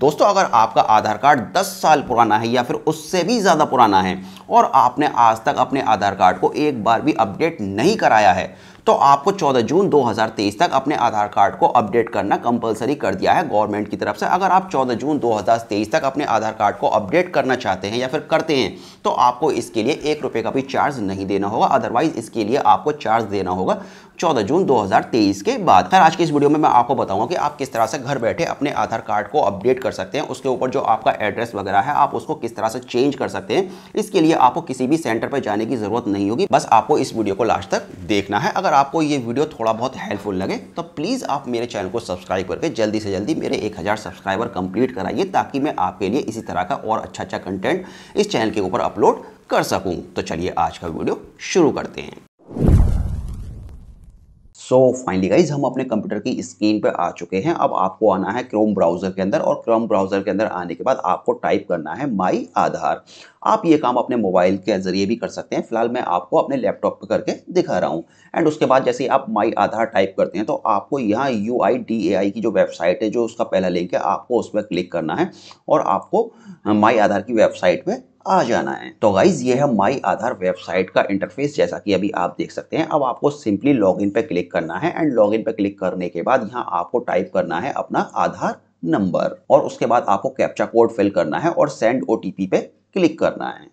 दोस्तों अगर आपका आधार कार्ड 10 साल पुराना है या फिर उससे भी ज़्यादा पुराना है और आपने आज तक अपने आधार कार्ड को एक बार भी अपडेट नहीं कराया है तो आपको 14 जून 2023 तक अपने आधार कार्ड को अपडेट करना कंपलसरी कर दिया है गवर्नमेंट की तरफ से अगर आप 14 जून 2023 तक अपने आधार कार्ड को अपडेट करना चाहते हैं या फिर करते हैं तो आपको इसके लिए एक रुपये का भी चार्ज नहीं देना होगा अदरवाइज इसके लिए आपको चार्ज देना होगा 14 जून 2023 के बाद खैर आज की इस वीडियो में मैं आपको बताऊंगा कि आप किस तरह से घर बैठे अपने आधार कार्ड को अपडेट कर सकते हैं उसके ऊपर जो आपका एड्रेस वगैरह है आप उसको किस तरह से चेंज कर सकते हैं इसके लिए आपको किसी भी सेंटर पर जाने की जरूरत नहीं होगी बस आपको इस वीडियो को लास्ट तक देखना है अगर आपको ये वीडियो थोड़ा बहुत हेल्पफुल लगे तो प्लीज़ आप मेरे चैनल को सब्सक्राइब करके जल्दी से जल्दी मेरे 1000 सब्सक्राइबर कंप्लीट कराइए ताकि मैं आपके लिए इसी तरह का और अच्छा अच्छा कंटेंट इस चैनल के ऊपर अपलोड कर सकूँ तो चलिए आज का वीडियो शुरू करते हैं सो फाइनली गाइज हम अपने कंप्यूटर की स्क्रीन पर आ चुके हैं अब आपको आना है क्रोम ब्राउज़र के अंदर और क्रोम ब्राउज़र के अंदर आने के बाद आपको टाइप करना है माई आधार आप ये काम अपने मोबाइल के ज़रिए भी कर सकते हैं फिलहाल मैं आपको अपने लैपटॉप पर करके दिखा रहा हूँ एंड उसके बाद जैसे आप माई आधार टाइप करते हैं तो आपको यहाँ यू आई डी ए आई की जो वेबसाइट है जो उसका पहला लिंक है आपको उस पर क्लिक करना है और आपको माई आधार की वेबसाइट पर आ जाना है तो गाइज ये है माई आधार वेबसाइट का इंटरफेस जैसा कि अभी आप देख सकते हैं अब आपको सिंपली लॉगिन पे क्लिक करना है एंड लॉगिन पे क्लिक करने के बाद यहाँ आपको टाइप करना है अपना आधार नंबर और उसके बाद आपको कैप्चा कोड फिल करना है और सेंड ओ पे क्लिक करना है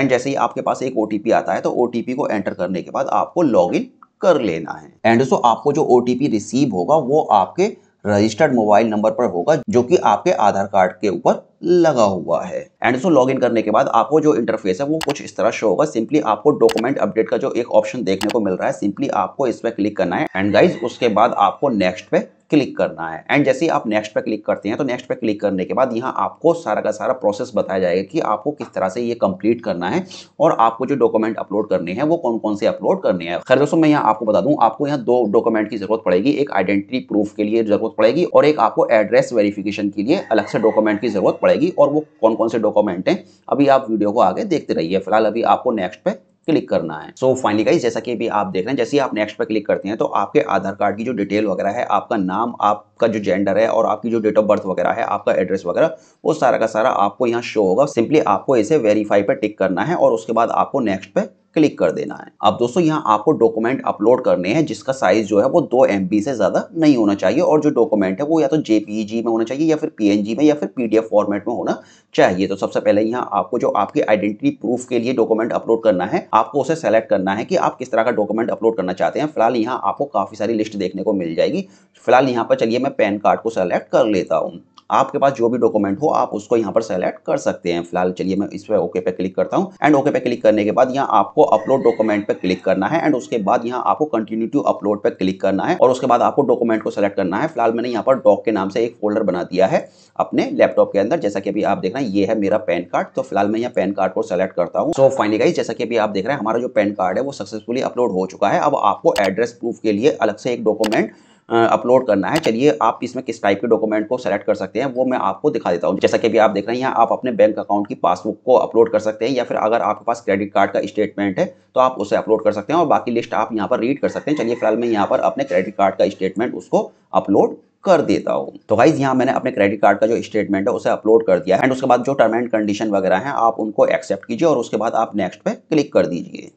एंड जैसे ही आपके पास एक ओ आता है तो ओ को एंटर करने के बाद आपको लॉग कर लेना है एंड दोस्तों आपको जो ओ रिसीव होगा वो आपके रजिस्टर्ड मोबाइल नंबर पर होगा जो कि आपके आधार कार्ड के ऊपर लगा हुआ है एंड सो लॉग करने के बाद आपको जो इंटरफेस है वो कुछ इस तरह शो होगा सिंपली आपको डॉक्यूमेंट अपडेट का जो एक ऑप्शन देखने को मिल रहा है सिंपली आपको इस पर क्लिक करना है एंड गाइज उसके बाद आपको नेक्स्ट पे क्लिक करना है एंड जैसे ही आप नेक्स्ट पे क्लिक करते हैं तो नेक्स्ट पे क्लिक करने के बाद यहाँ आपको सारा का सारा प्रोसेस बताया जाएगा कि आपको किस तरह से ये कंप्लीट करना है और आपको जो डॉक्यूमेंट अपलोड करने हैं वो कौन कौन से अपलोड करने हैं खैर दोस्तों मैं यहाँ आपको बता दूँ आपको यहाँ दो डॉक्यूमेंट की जरूरत पड़ेगी एक आइडेंटिटी प्रूफ के लिए जरूरत पड़ेगी और एक आपको एड्रेस वेरिफिकेशन के लिए अलग से डॉक्यूमेंट की जरूरत पड़ेगी पड़ेगी और वो कौन कौन से डॉक्यूमेंट हैं अभी आप वीडियो को आगे देखते रहिए फिलहाल अभी आपको नेक्स्ट पे क्लिक करना है सो फाइनली गाइज जैसा कि अभी आप देख रहे हैं जैसे ही आप नेक्स्ट पर क्लिक करते हैं तो आपके आधार कार्ड की जो डिटेल वगैरह है आपका नाम आपका जो जेंडर है और आपकी जो डेट ऑफ बर्थ वगैरह है आपका एड्रेस वगैरह वो सारा का सारा आपको यहाँ शो होगा सिंपली आपको इसे वेरीफाई पर टिक करना है और उसके बाद आपको नेक्स्ट पर क्लिक कर देना है अब दोस्तों यहाँ आपको डॉक्यूमेंट अपलोड करने हैं जिसका साइज जो है वो दो एम से ज़्यादा नहीं होना चाहिए और जो डॉक्यूमेंट है वो या तो जेपीजी e में होना चाहिए या फिर पीएनजी में या फिर पीडीएफ फॉर्मेट में होना चाहिए तो सबसे पहले यहाँ आपको जो आपकी आइडेंटिटी प्रूफ के लिए डॉक्यूमेंट अपलोड करना है आपको उसे सेलेक्ट करना है कि आप किस तरह का डॉक्यूमेंट अपलोड करना चाहते हैं फिलहाल यहाँ आपको काफ़ी सारी लिस्ट देखने को मिल जाएगी फिलहाल यहाँ पर चलिए मैं पैन कार्ड को सेलेक्ट कर लेता हूँ आपके पास जो भी डॉक्यूमेंट हो आप उसको यहाँ पर सेलेक्ट कर सकते हैं फिलहाल चलिए मैं इस पर ओके पे क्लिक करता हूँ एंड ओके पे क्लिक करने के बाद यहाँ आपको अपलोड डॉक्यूमेंट पे क्लिक करना है एंड उसके बाद यहाँ आपको कंटिन्यू टू अपलोड पे क्लिक करना है और उसके बाद आपको डॉक्यूमेंट को सेलेक्ट करना है फिलहाल मैंने यहाँ पर डॉक के नाम से एक फोल्डर बना दिया है अपने लैपटॉप के अंदर जैसा कि अभी आप देख रहे हैं ये है मेरा पैन कार्ड तो फिलहाल मैं यहाँ पैन कार्ड को सेलेक्ट करता हूँ सो फाइनली गाइस जैसा कि अभी आप देख रहे हैं हमारा जो पैन कार्ड है वो सक्सेसफुली अपलोड हो चुका है अब आपको एड्रेस प्रूफ के लिए अलग से एक डॉक्यूमेंट अपलोड करना है चलिए आप इसमें किस टाइप के डॉक्यूमेंट को सेलेक्ट कर सकते हैं वो मैं आपको दिखा देता हूँ जैसा कि अभी आप देख रहे हैं आप अपने बैंक अकाउंट की पासबुक को अपलोड कर सकते हैं या फिर अगर आपके पास क्रेडिट कार्ड का स्टेटमेंट है तो आप उसे अपलोड कर सकते हैं और बाकी लिस्ट आप यहाँ पर रीड कर सकते हैं चलिए फिलहाल मैं यहाँ पर अपने क्रेडिट कार्ड का स्टेटमेंट उसको अपलोड कर देता हूँ तो गाइज यहाँ मैंने अपने क्रेडिट कार्ड का जो स्टेटमेंट है उसे अपलोड कर दिया एंड उसके बाद जो टर्म एंड कंडीशन वगैरह हैं आप उनको एक्सेप्ट कीजिए और उसके बाद आप नेक्स्ट पे क्लिक कर दीजिए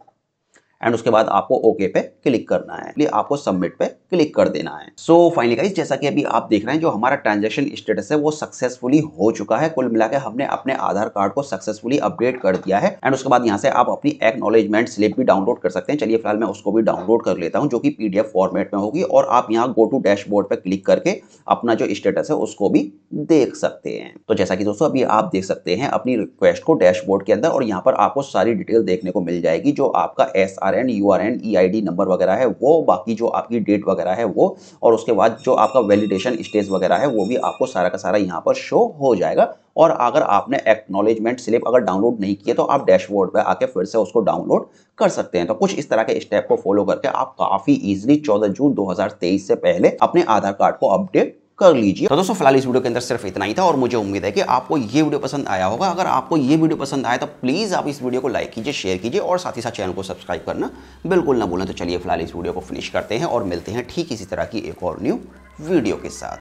एंड उसके बाद आपको ओके पे क्लिक करना है आपको सबमिट पे क्लिक कर देना है सो फाइनली गाइस जैसा कि अभी आप देख रहे हैं जो हमारा ट्रांजेक्शन स्टेटस है वो सक्सेसफुली हो चुका है कुल मिलाकर हमने अपने आधार कार्ड को सक्सेसफुली अपडेट कर दिया है एंड उसके बाद यहाँ से आप अपनी एक्नोलेजमेंट स्लिप भी डाउनलोड कर सकते हैं चलिए फिलहाल मैं उसको भी डाउनलोड कर लेता हूँ जो कि पीडीएफ फॉर्मेट में होगी और आप यहाँ गो टू डैशबोर्ड पर क्लिक करके अपना जो स्टेटस है उसको भी देख सकते हैं तो जैसा कि दोस्तों अभी आप देख सकते हैं अपनी रिक्वेस्ट को डैशबोर्ड के अंदर और यहाँ पर आपको सारी डिटेल देखने को मिल जाएगी जो आपका S R N U R N E I D number वगैरह है वो बाकी जो आपकी डेट वगैरह है वो और उसके बाद जो आपका वैलिडेशन स्टेज वगैरह है वो भी आपको सारा का सारा यहाँ पर शो हो जाएगा और अगर आपने एक्नोलेजमेंट स्लिप अगर डाउनलोड नहीं किया तो आप डैशबोर्ड पर आके फिर से उसको डाउनलोड कर सकते हैं तो कुछ इस तरह के स्टेप को फॉलो करके आप काफ़ी ईजिली 14 जून 2023 से पहले अपने आधार कार्ड को अपडेट कर लीजिए तो दोस्तों फिलहाल इस वीडियो के अंदर सिर्फ इतना ही था और मुझे उम्मीद है कि आपको ये वीडियो पसंद आया होगा अगर आपको ये वीडियो पसंद आया तो प्लीज़ आप इस वीडियो को लाइक कीजिए शेयर कीजिए और साथ ही साथ चैनल को सब्सक्राइब करना बिल्कुल ना भूलें तो चलिए फिलहाल इस वीडियो को फिनिश करते हैं और मिलते हैं ठीक इसी तरह की एक और न्यू वीडियो के साथ